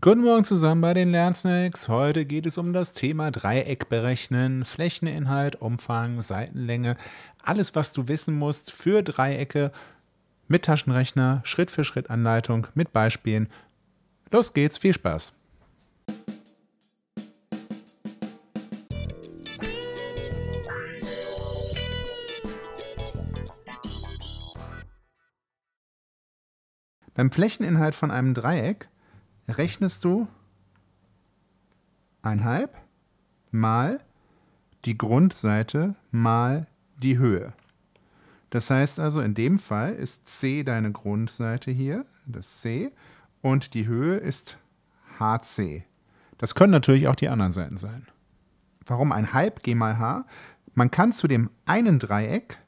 Guten Morgen zusammen bei den Lernsnacks. Heute geht es um das Thema Dreieck berechnen, Flächeninhalt, Umfang, Seitenlänge, alles was du wissen musst für Dreiecke mit Taschenrechner, Schritt für Schritt Anleitung mit Beispielen. Los geht's, viel Spaß. Beim Flächeninhalt von einem Dreieck rechnest du einhalb mal die Grundseite mal die Höhe. Das heißt also, in dem Fall ist C deine Grundseite hier, das C, und die Höhe ist HC. Das können natürlich auch die anderen Seiten sein. Warum ein halb G mal H? Man kann zu dem einen Dreieck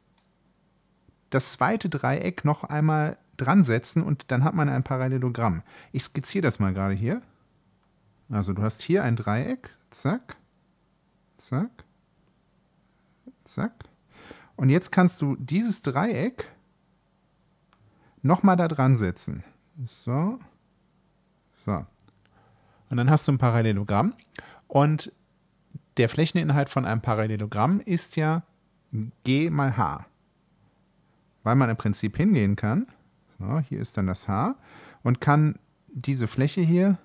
das zweite Dreieck noch einmal dran setzen und dann hat man ein Parallelogramm. Ich skizziere das mal gerade hier. Also du hast hier ein Dreieck, zack, zack, zack. Und jetzt kannst du dieses Dreieck nochmal da dran setzen. So, so. Und dann hast du ein Parallelogramm. Und der Flächeninhalt von einem Parallelogramm ist ja g mal h. Weil man im Prinzip hingehen kann so, hier ist dann das Haar und kann diese Fläche hier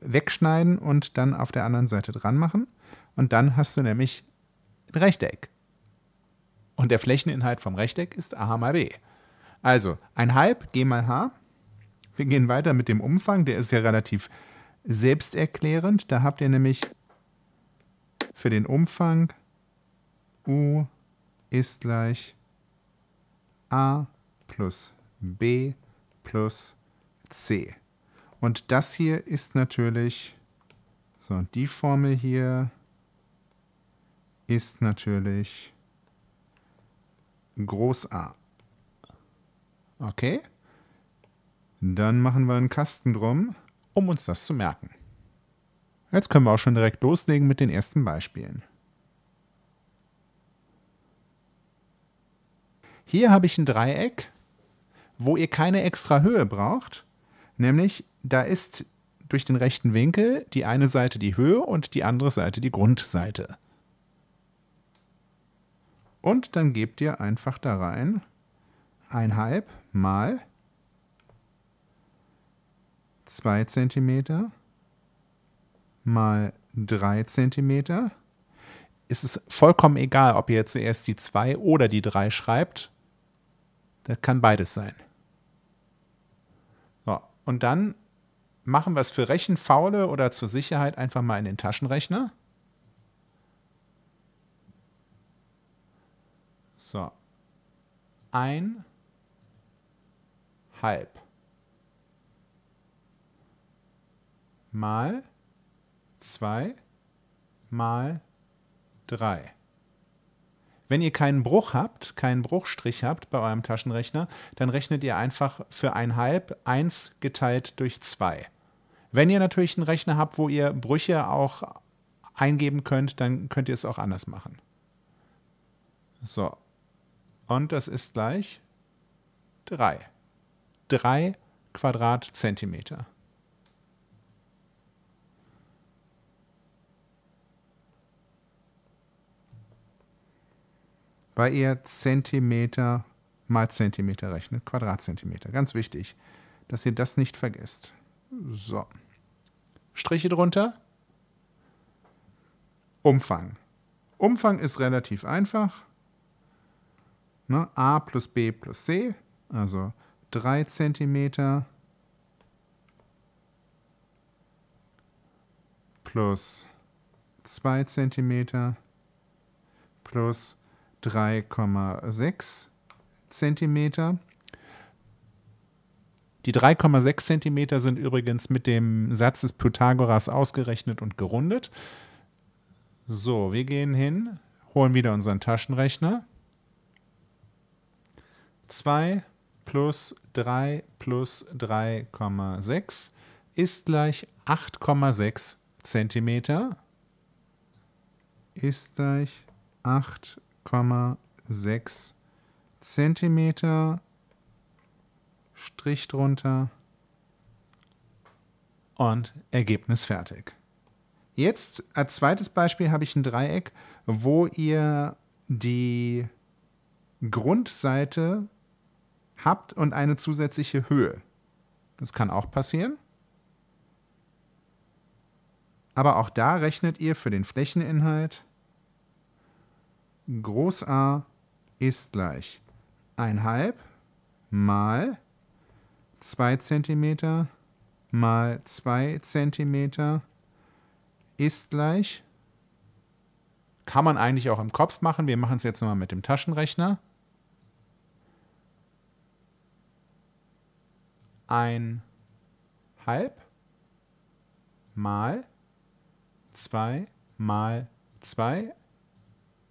wegschneiden und dann auf der anderen Seite dran machen. Und dann hast du nämlich ein Rechteck. Und der Flächeninhalt vom Rechteck ist a mal b. Also ein halb g mal h. Wir gehen weiter mit dem Umfang, der ist ja relativ selbsterklärend. Da habt ihr nämlich für den Umfang u ist gleich a plus b plus c. Und das hier ist natürlich, so die Formel hier ist natürlich groß A. Okay? Dann machen wir einen Kasten drum, um uns das zu merken. Jetzt können wir auch schon direkt loslegen mit den ersten Beispielen. Hier habe ich ein Dreieck wo ihr keine extra Höhe braucht. Nämlich, da ist durch den rechten Winkel die eine Seite die Höhe und die andere Seite die Grundseite. Und dann gebt ihr einfach da rein einhalb mal 2 cm mal 3 cm. Es ist vollkommen egal, ob ihr zuerst die 2 oder die 3 schreibt. Das kann beides sein und dann machen wir es für Rechenfaule oder zur Sicherheit einfach mal in den Taschenrechner. So. Ein halb mal zwei mal drei. Wenn ihr keinen Bruch habt, keinen Bruchstrich habt bei eurem Taschenrechner, dann rechnet ihr einfach für ein halb 1 geteilt durch 2. Wenn ihr natürlich einen Rechner habt, wo ihr Brüche auch eingeben könnt, dann könnt ihr es auch anders machen. So. Und das ist gleich 3. 3 Quadratzentimeter. weil ihr Zentimeter mal Zentimeter rechnet, Quadratzentimeter. Ganz wichtig, dass ihr das nicht vergesst. So. Striche drunter. Umfang. Umfang ist relativ einfach. Ne? A plus B plus C, also 3 cm plus 2 cm plus 3,6 cm. Die 3,6 cm sind übrigens mit dem Satz des Pythagoras ausgerechnet und gerundet. So, wir gehen hin, holen wieder unseren Taschenrechner. 2 plus 3 plus 3,6 ist gleich 8,6 cm. Ist gleich 8,6 5,6 cm Strich drunter und Ergebnis fertig. Jetzt als zweites Beispiel habe ich ein Dreieck, wo ihr die Grundseite habt und eine zusätzliche Höhe. Das kann auch passieren. Aber auch da rechnet ihr für den Flächeninhalt Groß A ist gleich 1,5 mal 2 cm mal 2 cm ist gleich. Kann man eigentlich auch im Kopf machen. Wir machen es jetzt nochmal mit dem Taschenrechner. Ein mal 2 mal 2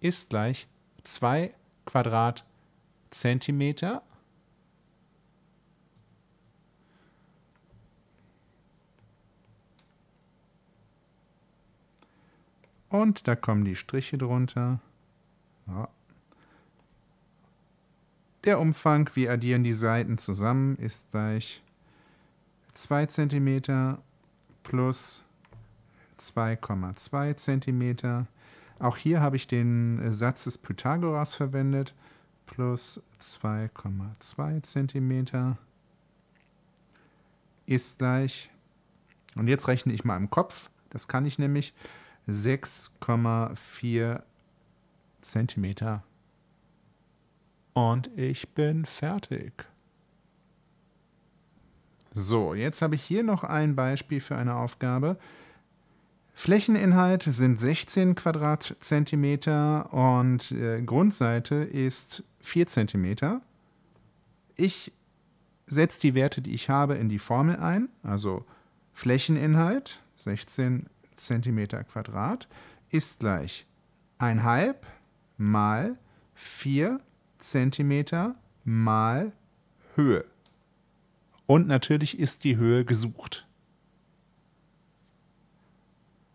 ist gleich 2 Quadratzentimeter Und da kommen die Striche drunter. Ja. Der Umfang, wir addieren die Seiten zusammen, ist gleich 2 cm plus 2,2 cm auch hier habe ich den äh, Satz des Pythagoras verwendet. Plus 2,2 cm ist gleich. Und jetzt rechne ich mal im Kopf. Das kann ich nämlich. 6,4 cm. Und ich bin fertig. So, jetzt habe ich hier noch ein Beispiel für eine Aufgabe. Flächeninhalt sind 16 Quadratzentimeter und äh, Grundseite ist 4 Zentimeter. Ich setze die Werte, die ich habe, in die Formel ein, also Flächeninhalt 16 Zentimeter Quadrat ist gleich 1,5 mal 4 Zentimeter mal Höhe. Und natürlich ist die Höhe gesucht.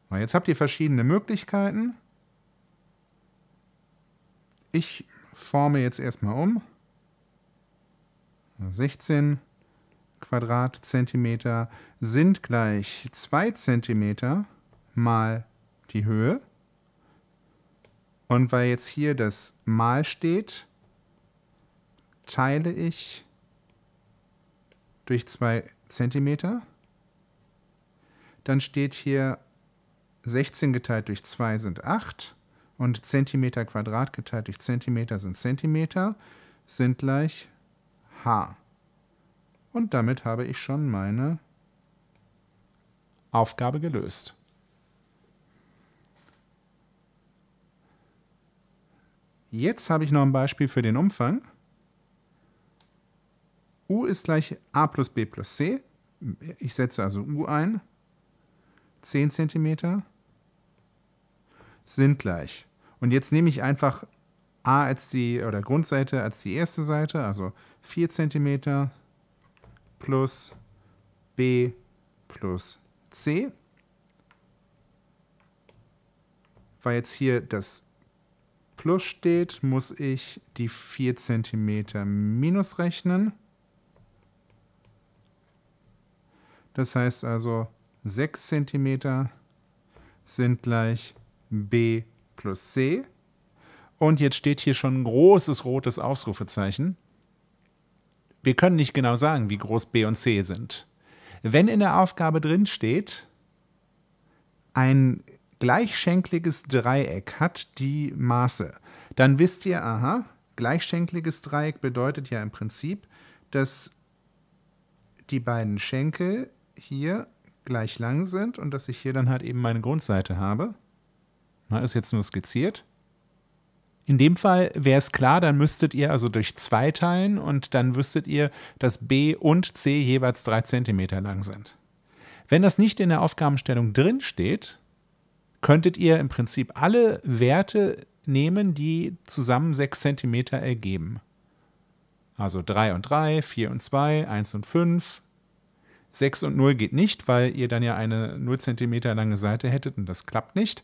Weil jetzt habt ihr verschiedene Möglichkeiten. Ich forme jetzt erstmal um. 16 Quadratzentimeter sind gleich 2 Zentimeter mal die Höhe. Und weil jetzt hier das Mal steht, teile ich durch 2 Zentimeter. Dann steht hier 16 geteilt durch 2 sind 8 und Zentimeter Quadrat geteilt durch Zentimeter sind Zentimeter, sind gleich h. Und damit habe ich schon meine Aufgabe gelöst. Jetzt habe ich noch ein Beispiel für den Umfang. U ist gleich a plus b plus c. Ich setze also U ein. 10 cm sind gleich. Und jetzt nehme ich einfach A als die, oder Grundseite als die erste Seite, also 4 cm plus B plus C. Weil jetzt hier das Plus steht, muss ich die 4 cm minus rechnen. Das heißt also, 6 cm sind gleich b plus c. Und jetzt steht hier schon ein großes rotes Ausrufezeichen. Wir können nicht genau sagen, wie groß b und c sind. Wenn in der Aufgabe drin steht, ein gleichschenkliges Dreieck hat die Maße, dann wisst ihr, aha, gleichschenkliges Dreieck bedeutet ja im Prinzip, dass die beiden Schenkel hier gleich lang sind und dass ich hier dann halt eben meine Grundseite habe. Na, ist jetzt nur skizziert. In dem Fall wäre es klar, dann müsstet ihr also durch zwei teilen und dann wüsstet ihr, dass B und C jeweils drei Zentimeter lang sind. Wenn das nicht in der Aufgabenstellung drin steht, könntet ihr im Prinzip alle Werte nehmen, die zusammen 6 cm ergeben. Also 3 und 3, 4 und 2, 1 und 5, 6 und 0 geht nicht, weil ihr dann ja eine 0 cm lange Seite hättet und das klappt nicht.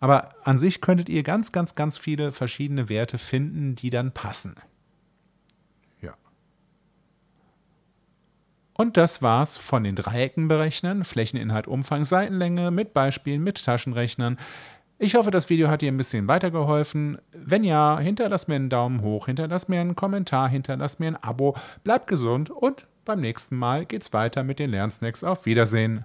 Aber an sich könntet ihr ganz, ganz, ganz viele verschiedene Werte finden, die dann passen. Ja. Und das war's von den Dreiecken berechnen, Flächeninhalt, Umfang, Seitenlänge mit Beispielen, mit Taschenrechnern. Ich hoffe, das Video hat dir ein bisschen weitergeholfen. Wenn ja, hinterlass mir einen Daumen hoch, hinterlass mir einen Kommentar, hinterlass mir ein Abo. Bleibt gesund und beim nächsten Mal geht's weiter mit den Lernsnacks. Auf Wiedersehen.